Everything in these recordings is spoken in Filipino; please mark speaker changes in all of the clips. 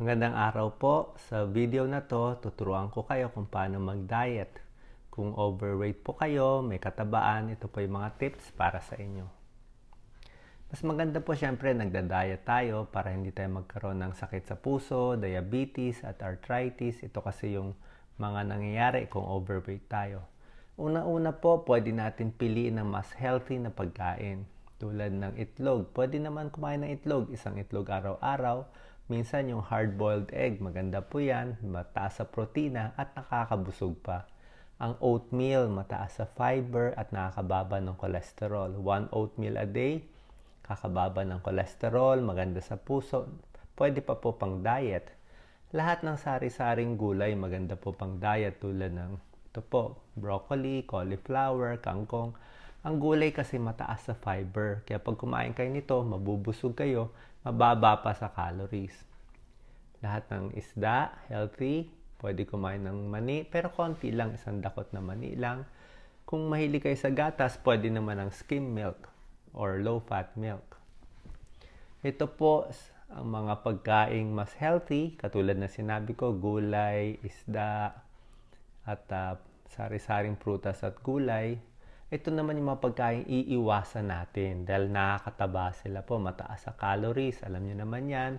Speaker 1: Magandang araw po. Sa video na to, tuturuan ko kayo kung paano mag-diet. Kung overweight po kayo, may katabaan, ito po yung mga tips para sa inyo. Mas maganda po siyempre nagda-diet tayo para hindi tayo magkaroon ng sakit sa puso, diabetes at arthritis. Ito kasi yung mga nangyayari kung overweight tayo. Una-una po, pwede natin piliin ng mas healthy na pagkain tulad ng itlog. Pwede naman kumain ng itlog, isang itlog araw-araw Minsan yung hard-boiled egg, maganda po yan, mataas sa protina at nakakabusog pa. Ang oatmeal, mataas sa fiber at nakakababa ng kolesterol. One oatmeal a day, kakababa ng kolesterol, maganda sa puso, pwede pa po pang diet. Lahat ng sari-saring gulay maganda po pang diet tulad ng ito po, broccoli, cauliflower, kangkong. Ang gulay kasi mataas sa fiber, kaya pag kumain kayo nito, mabubusog kayo, mababa pa sa calories lahat ng isda, healthy. Pwede kumain ng mani, pero konti lang, isang dakot na mani lang. Kung mahilig kayo sa gatas, pwede naman ng skim milk or low-fat milk. Ito po ang mga pagkaing mas healthy, katulad na sinabi ko, gulay, isda, at uh, sari-saring prutas at gulay ito naman yung mga pagkain iiwasan natin dahil nakakataba sila po, mataas sa calories, alam nyo naman yan,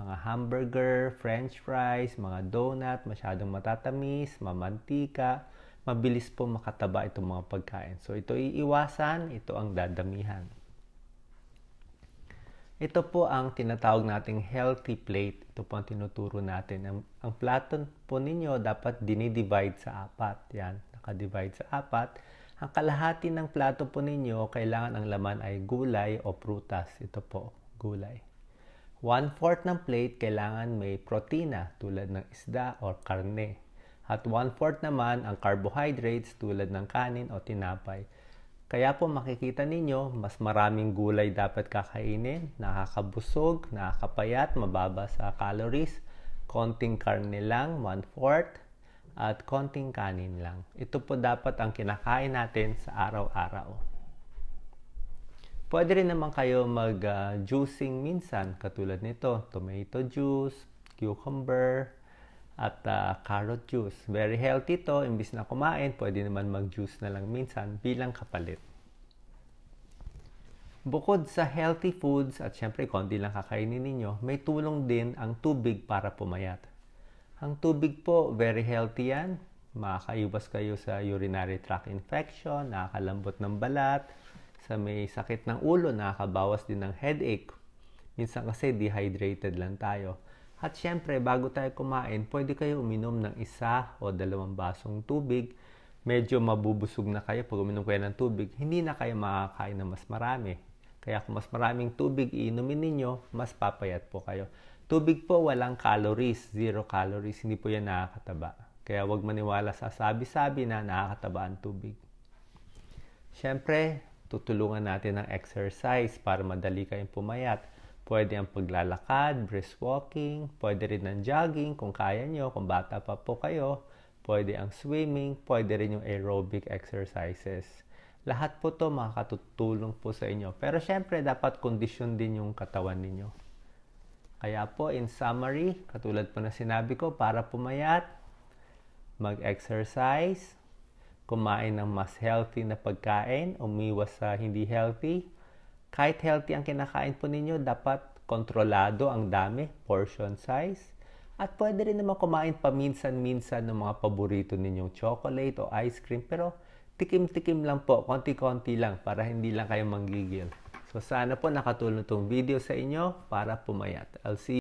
Speaker 1: mga hamburger, french fries, mga donut, masyadong matatamis, mamantika, mabilis po makataba itong mga pagkain. So ito iiwasan, ito ang dadamihan. Ito po ang tinatawag nating healthy plate. Ito po ang tinuturo natin. Ang, ang plato po ninyo dapat dinidivide sa apat. Yan, nakadivide sa apat. Ang kalahati ng plato po ninyo, kailangan ang laman ay gulay o prutas. Ito po, gulay. One-fourth ng plate, kailangan may protina tulad ng isda o karne. At one-fourth naman ang carbohydrates tulad ng kanin o tinapay. Kaya po makikita ninyo, mas maraming gulay dapat kakainin, nakakabusog, nakakapayat, mababa sa calories, konting karne lang, one-fourth, at konting kanin lang. Ito po dapat ang kinakain natin sa araw-araw. Pwede rin naman kayo mag-juicing ah, uh, minsan katulad nito, tomato juice, cucumber, at uh, carrot juice. Very healthy to, imbis na kumain, pwede naman mag-juice na lang minsan bilang kapalit. Bukod sa healthy foods at syempre konti lang kakainin ninyo, may tulong din ang tubig para pumayat. Ang tubig po, very healthy yan. Makakaiwas kayo sa urinary tract infection, nakakalambot ng balat, sa may sakit ng ulo, nakakabawas din ng headache. Minsan kasi dehydrated lang tayo. At syempre, bago tayo kumain, pwede kayo uminom ng isa o dalawang basong tubig. Medyo mabubusog na kayo pag uminom kayo ng tubig. Hindi na kayo makakain ng mas marami. Kaya kung mas maraming tubig iinumin ninyo, mas papayat po kayo. Tubig po walang calories, zero calories, hindi po yan nakakataba. Kaya huwag maniwala sa sabi-sabi na nakakataba ang tubig. Siyempre, tutulungan natin ng exercise para madali kayong pumayat. Pwede ang paglalakad, brisk walking, pwede rin ang jogging kung kaya nyo, kung bata pa po kayo. Pwede ang swimming, pwede rin yung aerobic exercises. Lahat po to makakatutulong po sa inyo. Pero syempre, dapat kondisyon din yung katawan ninyo. Kaya po, in summary, katulad po na sinabi ko, para pumayat, mag-exercise, kumain ng mas healthy na pagkain, umiwas sa hindi healthy. Kahit healthy ang kinakain po ninyo, dapat kontrolado ang dami, portion size. At pwede rin naman kumain paminsan-minsan ng mga paborito ninyong chocolate o ice cream. Pero tikim-tikim lang po, konti-konti lang para hindi lang kayo manggigil. So sana po nakatulong itong video sa inyo para pumayat. I'll see